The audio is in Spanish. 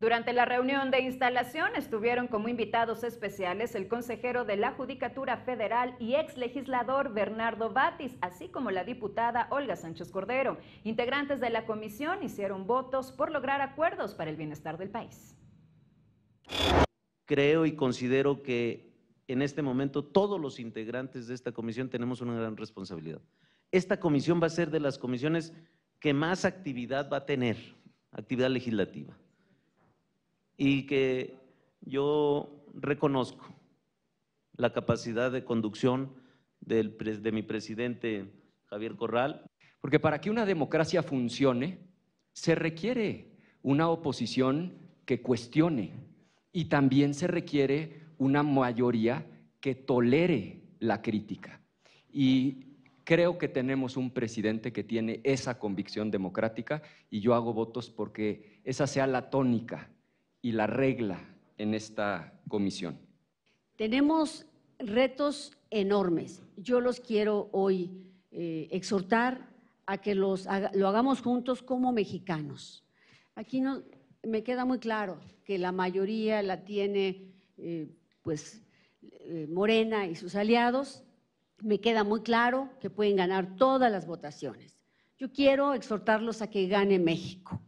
Durante la reunión de instalación estuvieron como invitados especiales el consejero de la Judicatura Federal y ex legislador Bernardo Batis, así como la diputada Olga Sánchez Cordero. Integrantes de la comisión hicieron votos por lograr acuerdos para el bienestar del país. Creo y considero que en este momento todos los integrantes de esta comisión tenemos una gran responsabilidad. Esta comisión va a ser de las comisiones que más actividad va a tener, actividad legislativa y que yo reconozco la capacidad de conducción de mi presidente Javier Corral. Porque para que una democracia funcione, se requiere una oposición que cuestione y también se requiere una mayoría que tolere la crítica. Y creo que tenemos un presidente que tiene esa convicción democrática y yo hago votos porque esa sea la tónica y la regla en esta comisión? Tenemos retos enormes. Yo los quiero hoy eh, exhortar a que los, lo hagamos juntos como mexicanos. Aquí me queda muy claro que la mayoría la tiene eh, pues eh, Morena y sus aliados. Me queda muy claro que pueden ganar todas las votaciones. Yo quiero exhortarlos a que gane México